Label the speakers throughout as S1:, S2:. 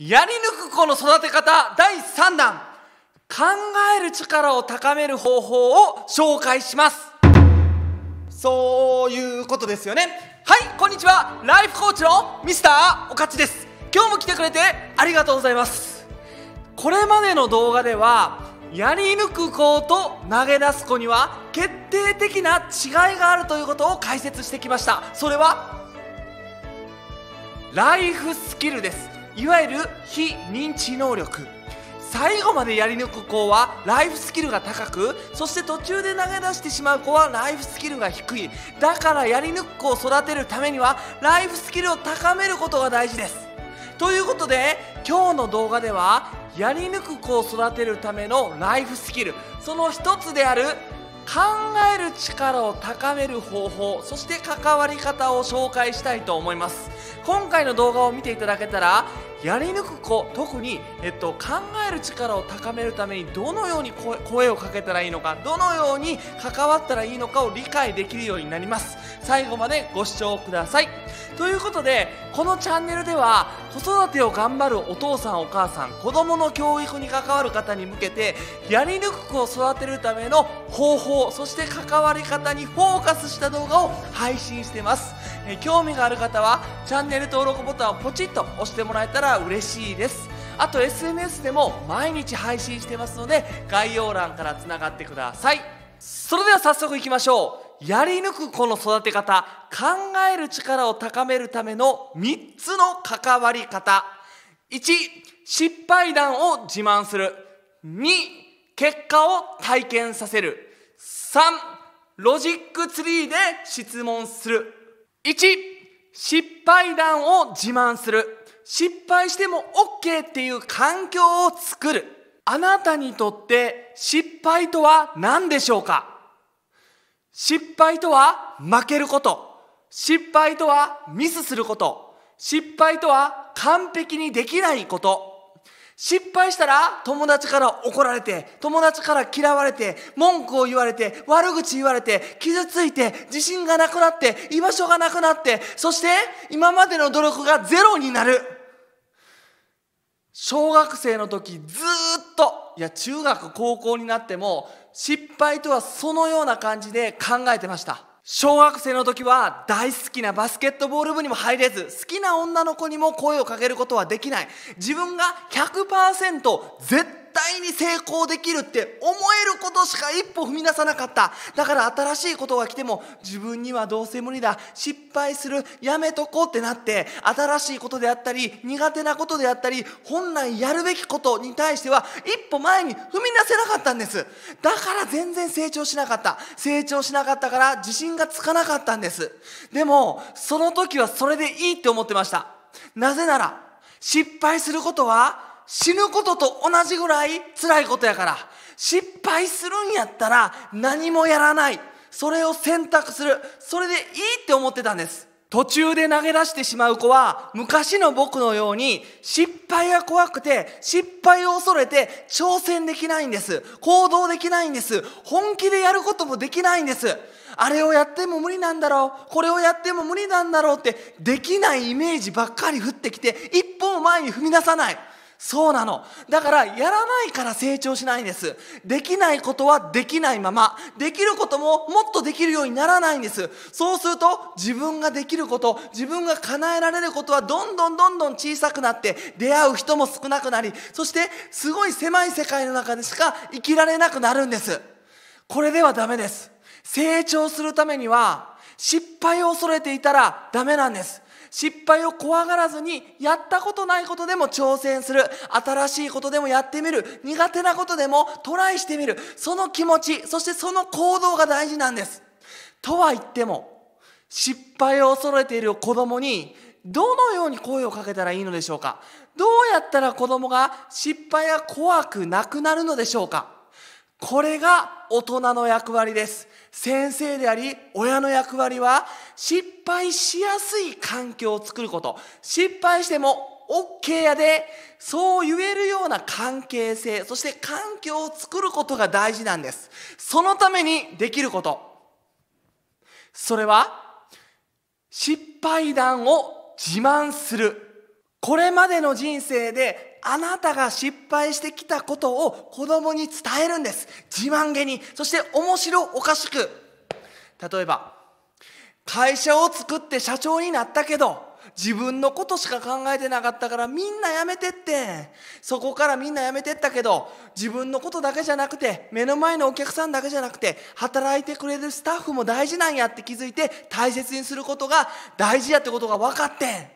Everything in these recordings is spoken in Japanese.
S1: やり抜く子の育て方第3弾考える力を高める方法を紹介しますそういうことですよねはいこんにちはライフコーチのミスターおかちです今日も来てくれてありがとうございますこれまでの動画ではやり抜く子と投げ出す子には決定的な違いがあるということを解説してきましたそれはライフスキルですいわゆる非認知能力最後までやり抜く子はライフスキルが高くそして途中で投げ出してしまう子はライフスキルが低いだからやり抜く子を育てるためにはライフスキルを高めることが大事ですということで今日の動画ではやり抜く子を育てるためのライフスキルその一つである考える力を高める方法そして関わり方を紹介したいと思います今回の動画を見ていただけたらやり抜く子特に、えっと、考える力を高めるためにどのように声をかけたらいいのかどのように関わったらいいのかを理解できるようになります最後までご視聴くださいということでこのチャンネルでは子育てを頑張るお父さんお母さん子どもの教育に関わる方に向けてやり抜く子を育てるための方法そして関わり方にフォーカスした動画を配信してますえ興味がある方はチャンネル登録ボタンをポチッと押してもらえたら嬉しいですあと SNS でも毎日配信してますので概要欄からつながってくださいそれでは早速いきましょうやり抜く子の育て方考える力を高めるための3つの関わり方1失敗談を自慢する2結果を体験させる3ロジックツリーで質問する1失敗談を自慢する失敗しても OK っていう環境を作るあなたにとって失敗とは何でしょうか失敗とは負けること失敗とはミスすること失敗とは完璧にできないこと失敗したら友達から怒られて、友達から嫌われて、文句を言われて、悪口言われて、傷ついて、自信がなくなって、居場所がなくなって、そして今までの努力がゼロになる。小学生の時ずっと、いや中学高校になっても失敗とはそのような感じで考えてました。小学生の時は大好きなバスケットボール部にも入れず好きな女の子にも声をかけることはできない自分が100%絶対対に成功できるって思えることしか一歩踏み出さなかっただから新しいことが来ても自分にはどうせ無理だ失敗するやめとこうってなって新しいことであったり苦手なことであったり本来やるべきことに対しては一歩前に踏み出せなかったんですだから全然成長しなかった成長しなかったから自信がつかなかったんですでもその時はそれでいいって思ってましたなぜなら失敗することは死ぬことと同じぐらい辛いことやから失敗するんやったら何もやらないそれを選択するそれでいいって思ってたんです途中で投げ出してしまう子は昔の僕のように失敗が怖くて失敗を恐れて挑戦できないんです行動できないんです本気でやることもできないんですあれをやっても無理なんだろうこれをやっても無理なんだろうってできないイメージばっかり降ってきて一歩前に踏み出さないそうなの。だから、やらないから成長しないんです。できないことはできないまま。できることももっとできるようにならないんです。そうすると、自分ができること、自分が叶えられることはどんどんどんどん小さくなって、出会う人も少なくなり、そして、すごい狭い世界の中でしか生きられなくなるんです。これではダメです。成長するためには、失敗を恐れていたらダメなんです。失敗を怖がらずにやったことないことでも挑戦する新しいことでもやってみる苦手なことでもトライしてみるその気持ちそしてその行動が大事なんですとは言っても失敗を恐れている子供にどのように声をかけたらいいのでしょうかどうやったら子供が失敗が怖くなくなるのでしょうかこれが大人の役割です先生であり親の役割は失敗しやすい環境を作ること失敗しても OK やでそう言えるような関係性そして環境を作ることが大事なんですそのためにできることそれは失敗談を自慢するこれまでの人生であなたが失敗してきたことを子供に伝えるんです自慢げにそして面白おかしく例えば会社を作って社長になったけど自分のことしか考えてなかったからみんな辞めてってそこからみんな辞めてったけど自分のことだけじゃなくて目の前のお客さんだけじゃなくて働いてくれるスタッフも大事なんやって気づいて大切にすることが大事やってことが分かって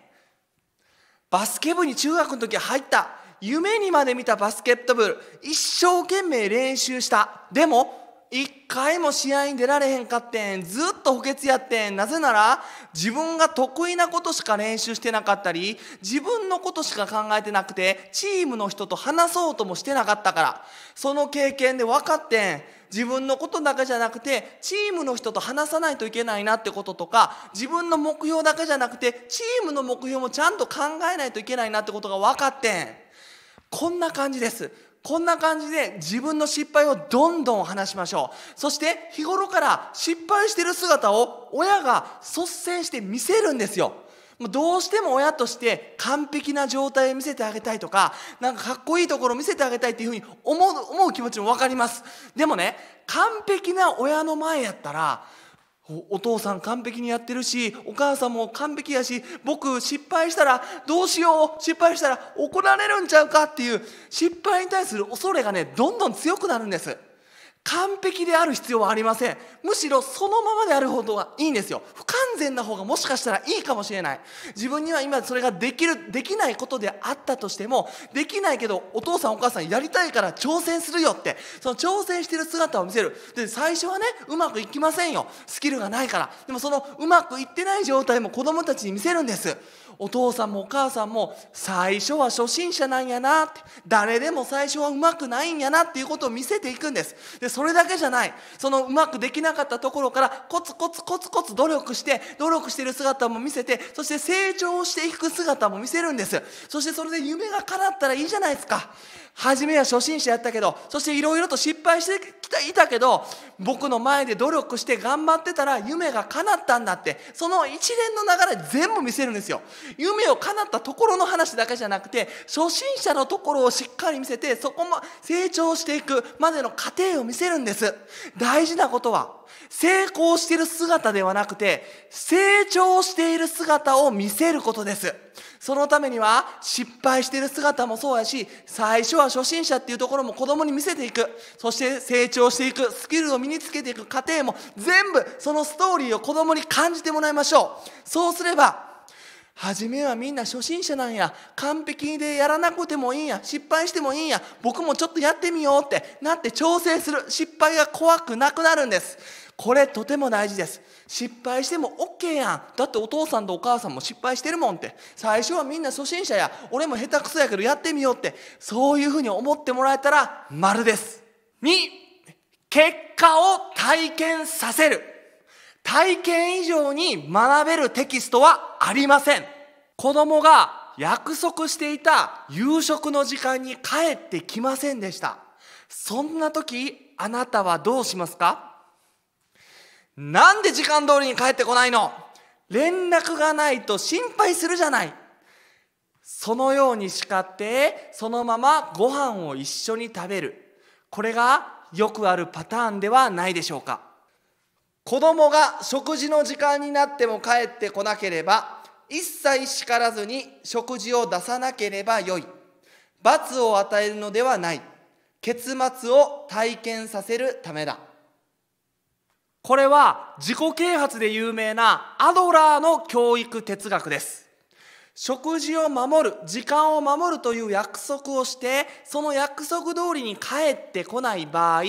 S1: バスケ部に中学の時入った夢にまで見たバスケット部一生懸命練習したでも一回も試合に出られへんかってんずっと補欠やってんなぜなら自分が得意なことしか練習してなかったり自分のことしか考えてなくてチームの人と話そうともしてなかったからその経験で分かってん自分のことだけじゃなくてチームの人と話さないといけないなってこととか自分の目標だけじゃなくてチームの目標もちゃんと考えないといけないなってことが分かってんこんな感じですこんな感じで自分の失敗をどんどん話しましょう。そして日頃から失敗してる姿を親が率先して見せるんですよ。どうしても親として完璧な状態を見せてあげたいとか、なんかかっこいいところを見せてあげたいっていうふうに思う、思う気持ちもわかります。でもね、完璧な親の前やったら、お父さん完璧にやってるし、お母さんも完璧やし、僕失敗したらどうしよう、失敗したら怒られるんちゃうかっていう、失敗に対する恐れがね、どんどん強くなるんです。完璧である必要はありませんむしろそのままであるほどがいいんですよ不完全な方がもしかしたらいいかもしれない自分には今それができるできないことであったとしてもできないけどお父さんお母さんやりたいから挑戦するよってその挑戦してる姿を見せるで最初はねうまくいきませんよスキルがないからでもそのうまくいってない状態も子供たちに見せるんですお父さんもお母さんも最初は初心者なんやなって誰でも最初はうまくないんやなっていうことを見せていくんですでそれだけじゃないそのうまくできなかったところからコツコツコツコツ努力して努力してる姿も見せてそして成長していく姿も見せるんですそしてそれで夢が叶ったらいいじゃないですか初めは初心者やったけどそしていろいろと失敗してきたいたけど僕の前で努力して頑張ってたら夢が叶ったんだってその一連の流れ全部見せるんですよ夢を叶ったところの話だけじゃなくて初心者のところをしっかり見せてそこも成長していくまでの過程を見せるんです大事なことは成功している姿ではなくて成長している姿を見せることですそのためには失敗している姿もそうやし最初は初心者っていうところも子供に見せていくそして成長していくスキルを身身につけていく過程も全部そのストーリーを子供に感じてもらいましょうそうすれば初めはみんな初心者なんや完璧でやらなくてもいいんや失敗してもいいんや僕もちょっとやってみようってなって調整する失敗が怖くなくなるんですこれとても大事です失敗しても OK やんだってお父さんとお母さんも失敗してるもんって最初はみんな初心者や俺も下手くそやけどやってみようってそういうふうに思ってもらえたら丸です2結果を体験させる。体験以上に学べるテキストはありません。子供が約束していた夕食の時間に帰ってきませんでした。そんな時、あなたはどうしますかなんで時間通りに帰ってこないの連絡がないと心配するじゃない。そのように叱って、そのままご飯を一緒に食べる。これがよくあるパターンではないでしょうか子供が食事の時間になっても帰ってこなければ一切叱らずに食事を出さなければよい罰を与えるのではない結末を体験させるためだこれは自己啓発で有名なアドラーの教育哲学です食事を守る時間を守るという約束をしてその約束通りに帰ってこない場合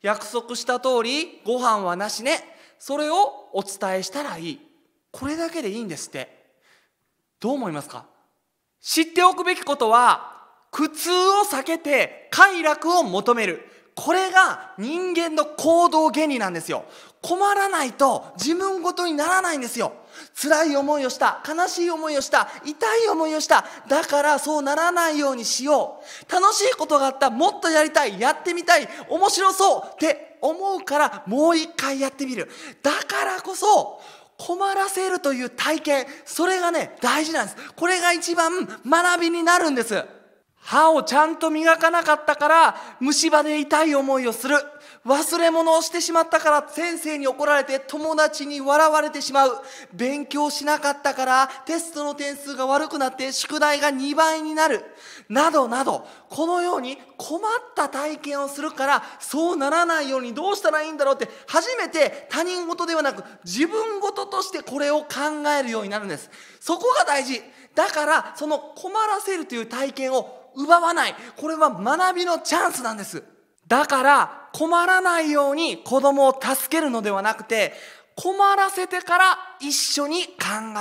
S1: 約束した通りご飯はなしねそれをお伝えしたらいいこれだけでいいんですってどう思いますか知っておくべきことは苦痛を避けて快楽を求めるこれが人間の行動原理なんですよ困らないと自分ごとにならないんですよ。辛い思いをした、悲しい思いをした、痛い思いをした。だからそうならないようにしよう。楽しいことがあった、もっとやりたい、やってみたい、面白そうって思うからもう一回やってみる。だからこそ、困らせるという体験、それがね、大事なんです。これが一番学びになるんです。歯をちゃんと磨かなかったから虫歯で痛い思いをする。忘れ物をしてしまったから先生に怒られて友達に笑われてしまう勉強しなかったからテストの点数が悪くなって宿題が2倍になるなどなどこのように困った体験をするからそうならないようにどうしたらいいんだろうって初めて他人事ではなく自分事としてこれを考えるようになるんですそこが大事だからその困らせるという体験を奪わないこれは学びのチャンスなんですだから困らないように子供を助けるのではなくて、困らせてから一緒に考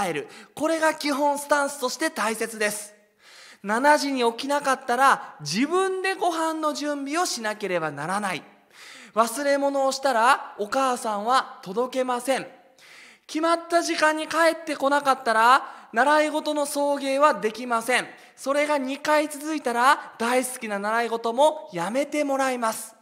S1: える。これが基本スタンスとして大切です。7時に起きなかったら自分でご飯の準備をしなければならない。忘れ物をしたらお母さんは届けません。決まった時間に帰ってこなかったら習い事の送迎はできません。それが2回続いたら大好きな習い事もやめてもらいます。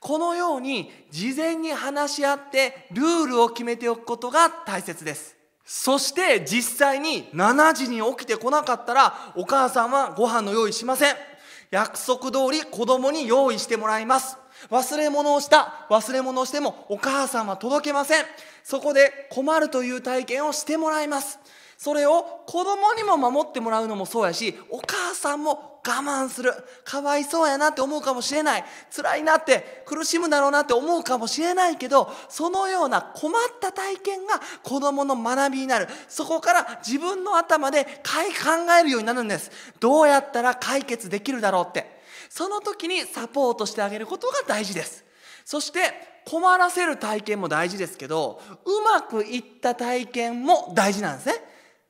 S1: このように事前に話し合ってルールを決めておくことが大切ですそして実際に7時に起きてこなかったらお母さんはご飯の用意しません約束通り子供に用意してもらいます忘れ物をした忘れ物をしてもお母さんは届けませんそこで困るという体験をしてもらいますそれを子供にも守ってもらうのもそうやしお母さんも我慢するかわいそうやなって思うかもしれない辛いなって苦しむだろうなって思うかもしれないけどそのような困った体験が子どもの学びになるそこから自分の頭で考えるようになるんですどうやったら解決できるだろうってその時にサポートしてあげることが大事ですそして困らせる体験も大事ですけどうまくいった体験も大事なんですね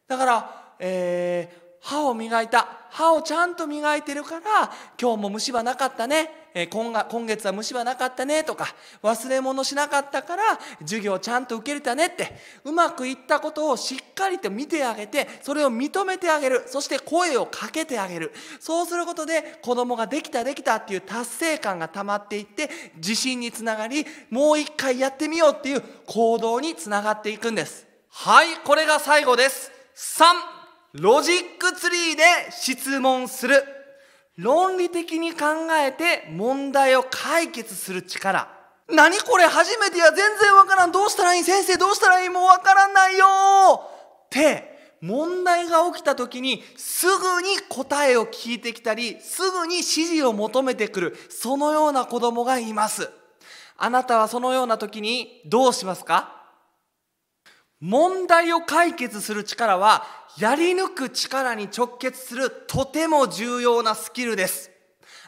S1: だから、えー歯を磨いた歯をちゃんと磨いてるから今日も虫歯なかったね今が今月は虫歯なかったねとか忘れ物しなかったから授業ちゃんと受けれたねってうまくいったことをしっかりと見てあげてそれを認めてあげるそして声をかけてあげるそうすることで子供ができたできたっていう達成感がたまっていって自信につながりもう一回やってみようっていう行動につながっていくんですはいこれが最後です3ロジックツリーで質問する論理的に考えて問題を解決する力何これ初めてや全然わからんどうしたらいい先生どうしたらいいもうわからないよって問題が起きた時にすぐに答えを聞いてきたりすぐに指示を求めてくるそのような子供がいますあなたはそのような時にどうしますか問題を解決する力はやり抜く力に直結するとても重要なスキルです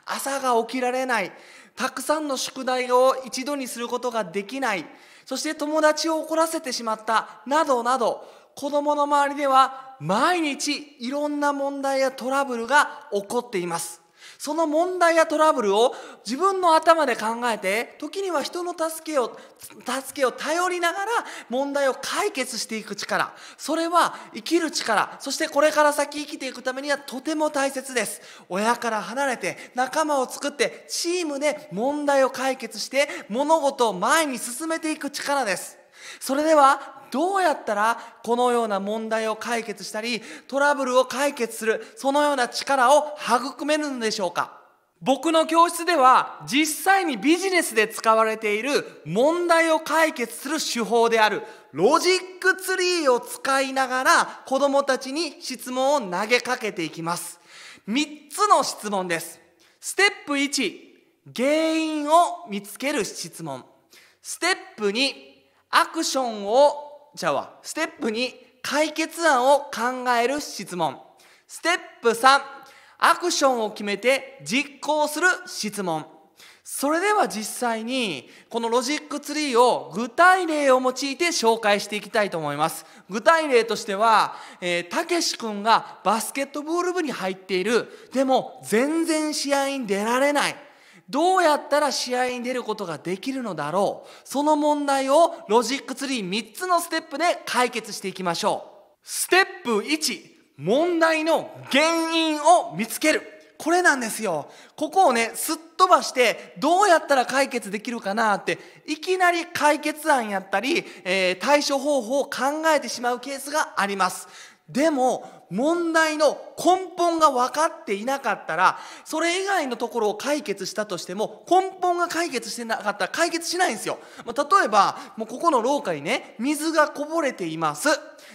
S1: 朝が起きられないたくさんの宿題を一度にすることができないそして友達を怒らせてしまったなどなど子供の周りでは毎日いろんな問題やトラブルが起こっていますその問題やトラブルを自分の頭で考えて時には人の助けを助けを頼りながら問題を解決していく力それは生きる力そしてこれから先生きていくためにはとても大切です親から離れて仲間を作ってチームで問題を解決して物事を前に進めていく力ですそれではどうやったらこのような問題を解決したりトラブルを解決するそのような力を育めるのでしょうか僕の教室では実際にビジネスで使われている問題を解決する手法であるロジックツリーを使いながら子供たちに質問を投げかけていきます。3つの質問です。ステップ1、原因を見つける質問。ステップ2、アクションをじゃあステップ2解決案を考える質問ステップ3アクションを決めて実行する質問それでは実際にこのロジックツリーを具体例を用いて紹介していきたいと思います具体例としてはたけし君がバスケットボール部に入っているでも全然試合に出られないどうやったら試合に出ることができるのだろうその問題をロジックツリー3つのステップで解決していきましょうステップ1問題の原因を見つけるこれなんですよここをねすっ飛ばしてどうやったら解決できるかなっていきなり解決案やったり、えー、対処方法を考えてしまうケースがありますでも問題の根本が分かっていなかったらそれ以外のところを解決したとしても根本が解決してなかったら解決しないんですよ、まあ、例えばもうここの廊下にね水がこぼれています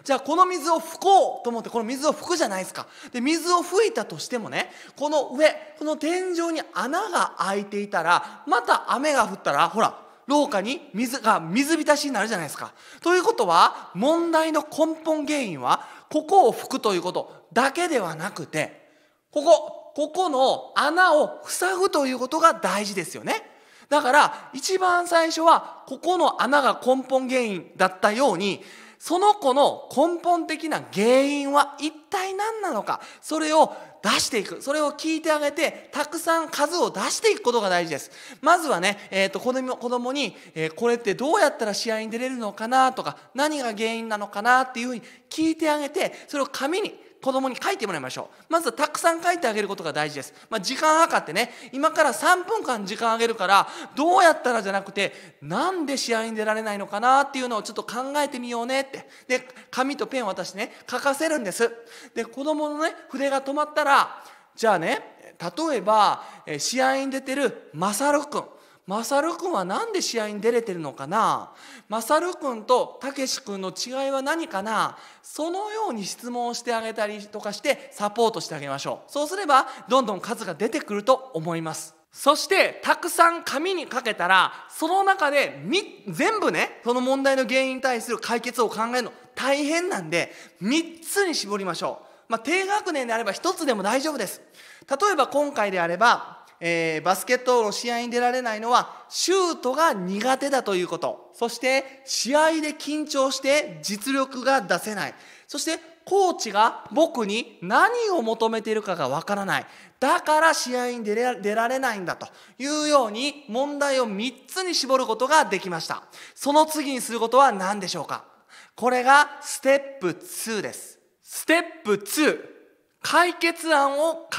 S1: じゃあこの水を拭こうと思ってこの水を拭くじゃないですかで水を拭いたとしてもねこの上この天井に穴が開いていたらまた雨が降ったらほら廊下に水が水浸しになるじゃないですか。ということは問題の根本原因はここを拭くということだけではなくてここここの穴を塞ぐということが大事ですよねだから一番最初はここの穴が根本原因だったようにその子の根本的な原因は一体何なのかそれを出していくそれを聞いてあげてたくさん数を出していくことが大事ですまずはね、えーと、子供子供に、えー、これってどうやったら試合に出れるのかなとか何が原因なのかなっていうふうに聞いてあげてそれを紙に子供に書いてもらいましょうまずたくさん書いてあげることが大事です、まあ、時間計ってね今から3分間時間あげるからどうやったらじゃなくてなんで試合に出られないのかなっていうのをちょっと考えてみようねってで紙とペンを渡してね書かせるんですで子供のね筆が止まったらじゃあね例えば試合に出てるマサルん。マサル君は何で試合に出れてるのかなマサル君とたけし君の違いは何かなそのように質問をしてあげたりとかしてサポートしてあげましょうそうすればどんどん数が出てくると思いますそしてたくさん紙にかけたらその中で全部ねその問題の原因に対する解決を考えるの大変なんで3つに絞りましょうまあ、低学年であれば1つでも大丈夫です例えば今回であればえー、バスケットの試合に出られないのはシュートが苦手だということそして試合で緊張して実力が出せないそしてコーチが僕に何を求めているかがわからないだから試合に出られないんだというように問題を3つに絞ることができましたその次にすることは何でしょうかこれがステップ2ですステップ2解決案を考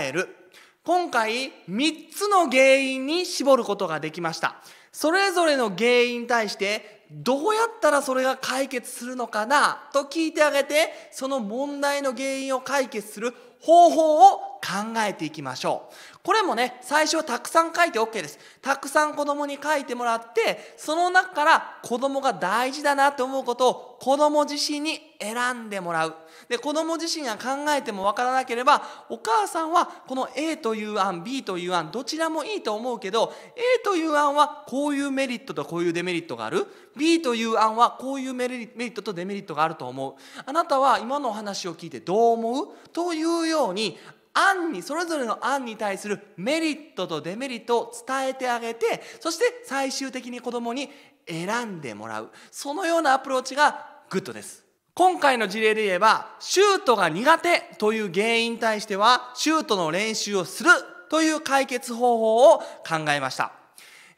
S1: える今回3つの原因に絞ることができましたそれぞれの原因に対してどうやったらそれが解決するのかなと聞いてあげてその問題の原因を解決する方法を考えていきましょうこれもね最初はたくさん書いて OK ですたくさん子供に書いてもらってその中から子供が大事だなと思うことを子供自身に選んでもらうで子供自身が考えてもわからなければお母さんはこの A という案 B という案どちらもいいと思うけど A という案はこういうメリットとこういうデメリットがある B という案はこういうメリットとデメリットがあると思うあなたは今のお話を聞いてどう思うというように案にそれぞれの案に対するメリットとデメリットを伝えてあげてそして最終的に子どもに選んでもらうそのようなアプローチがグッドです今回の事例で言えばシュートが苦手という原因に対してはシュートの練習をするという解決方法を考えました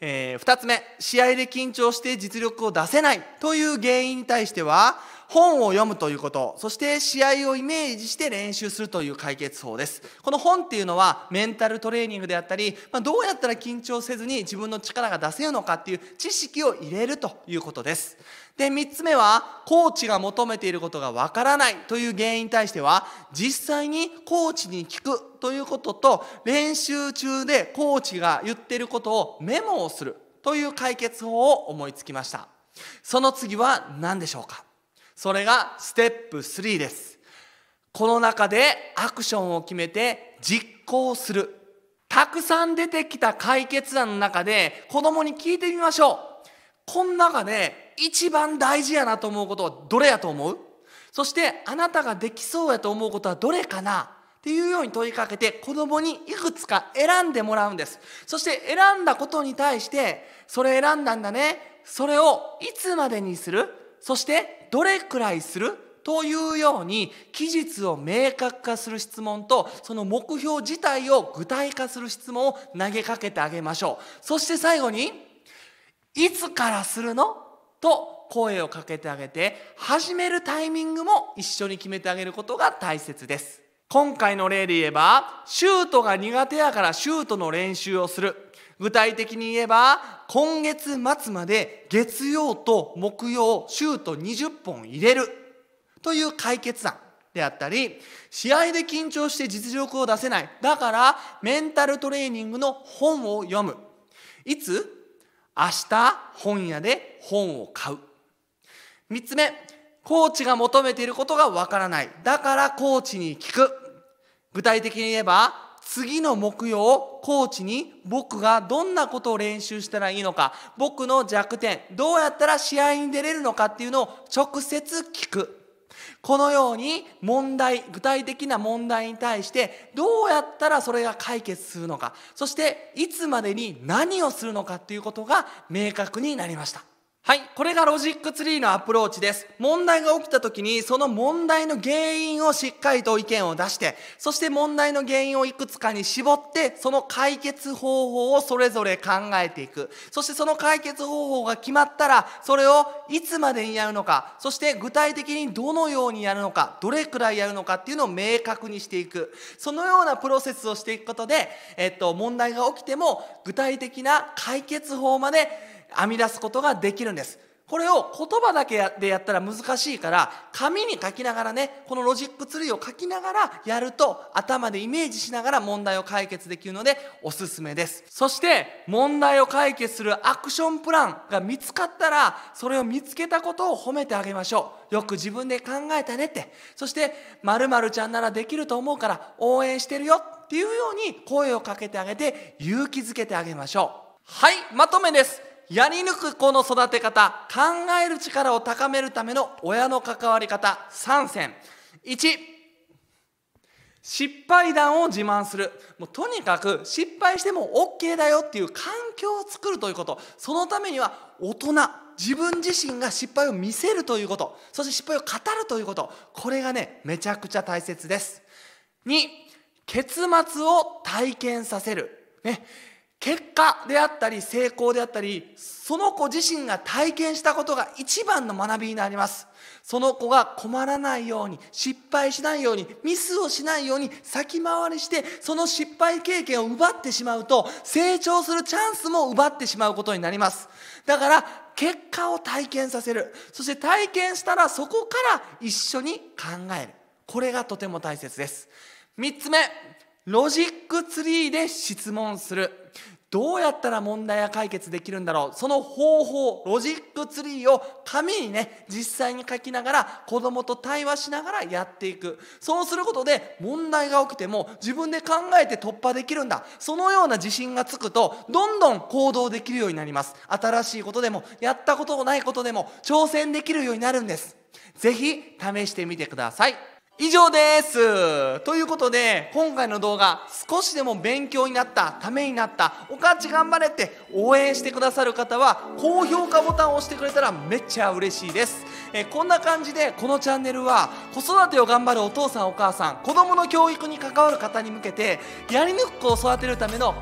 S1: えー、2つ目試合で緊張して実力を出せないという原因に対しては本を読むということそして試合をイメージして練習するという解決法ですこの本っていうのはメンタルトレーニングであったり、まあ、どうやったら緊張せずに自分の力が出せるのかっていう知識を入れるということですで3つ目はコーチが求めていることがわからないという原因に対しては実際にコーチに聞くということと練習中でコーチが言ってることをメモをするという解決法を思いつきましたその次は何でしょうかそれがステップ3ですこの中でアクションを決めて実行するたくさん出てきた解決案の中で子供に聞いてみましょうこの中で一番大事やなと思うことはどれやと思うそしてあなたができそうやと思うことはどれかなっていうように問いかけて子供にいくつか選んでもらうんですそして選んだことに対してそれ選んだんだねそれをいつまでにするそしてどれくらいするというように期日を明確化する質問とその目標自体を具体化する質問を投げかけてあげましょうそして最後に「いつからするの?」と声をかけてあげて始めるタイミングも一緒に決めてあげることが大切です今回の例で言えば、シュートが苦手やからシュートの練習をする。具体的に言えば、今月末まで月曜と木曜、シュート20本入れる。という解決案。であったり、試合で緊張して実力を出せない。だから、メンタルトレーニングの本を読む。いつ明日、本屋で本を買う。三つ目、コーチが求めていることがわからない。だからコーチに聞く。具体的に言えば次の木曜、コーチに僕がどんなことを練習したらいいのか、僕の弱点、どうやったら試合に出れるのかっていうのを直接聞く。このように問題、具体的な問題に対してどうやったらそれが解決するのか、そしていつまでに何をするのかっていうことが明確になりました。はい。これがロジックツリーのアプローチです。問題が起きた時に、その問題の原因をしっかりと意見を出して、そして問題の原因をいくつかに絞って、その解決方法をそれぞれ考えていく。そしてその解決方法が決まったら、それをいつまでにやるのか、そして具体的にどのようにやるのか、どれくらいやるのかっていうのを明確にしていく。そのようなプロセスをしていくことで、えっと、問題が起きても、具体的な解決法まで編み出すことができるんですこれを言葉だけでやったら難しいから紙に書きながらねこのロジックツリーを書きながらやると頭でイメージしながら問題を解決できるのでおすすめですそして問題を解決するアクションプランが見つかったらそれを見つけたことを褒めてあげましょうよく自分で考えたねってそして〇〇ちゃんならできると思うから応援してるよっていうように声をかけてあげて勇気づけてあげましょうはいまとめですやり抜く子の育て方考える力を高めるための親の関わり方3選1失敗談を自慢するもうとにかく失敗しても OK だよっていう環境を作るということそのためには大人自分自身が失敗を見せるということそして失敗を語るということこれがねめちゃくちゃ大切です2結末を体験させるね結果であったり成功であったりその子自身が体験したことが一番の学びになりますその子が困らないように失敗しないようにミスをしないように先回りしてその失敗経験を奪ってしまうと成長するチャンスも奪ってしまうことになりますだから結果を体験させるそして体験したらそこから一緒に考えるこれがとても大切です3つ目ロジックツリーで質問するどうやったら問題は解決できるんだろうその方法ロジックツリーを紙にね実際に書きながら子供と対話しながらやっていくそうすることで問題が起きても自分で考えて突破できるんだそのような自信がつくとどんどん行動できるようになります新しいことでもやったことないことでも挑戦できるようになるんです是非試してみてください以上ですということで今回の動画少しでも勉強になったためになったおかち頑張れって応援してくださる方は高評価ボタンを押してくれたらめっちゃ嬉しいですえこんな感じでこのチャンネルは子育てを頑張るお父さんお母さん子どもの教育に関わる方に向けてやり抜く子を育てるための考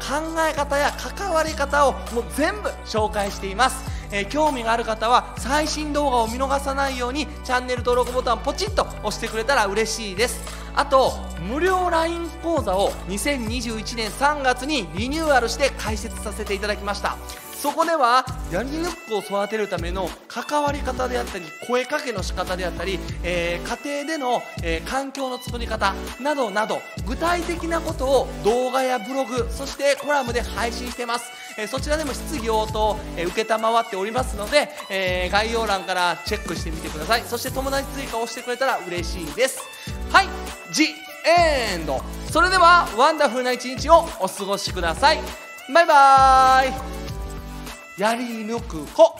S1: え方や関わり方をもう全部紹介しています、え興味がある方は最新動画を見逃さないようにチャンネル登録ボタンポチッと押してくれたら嬉しいですあと無料 LINE 講座を2021年3月にリニューアルして開設させていただきましたそこではヤギヌックを育てるための関わり方であったり声かけの仕方であったり、えー、家庭での、えー、環境の作り方などなど具体的なことを動画やブログそしてコラムで配信してます、えー、そちらでも質疑応答、えー、承っておりますので、え概要欄からチェックしてみてくださいそして友達追加をしてくれたら嬉しいですはいジエンドそれではワンダフルな一日をお過ごしくださいバイバーイやり抜く子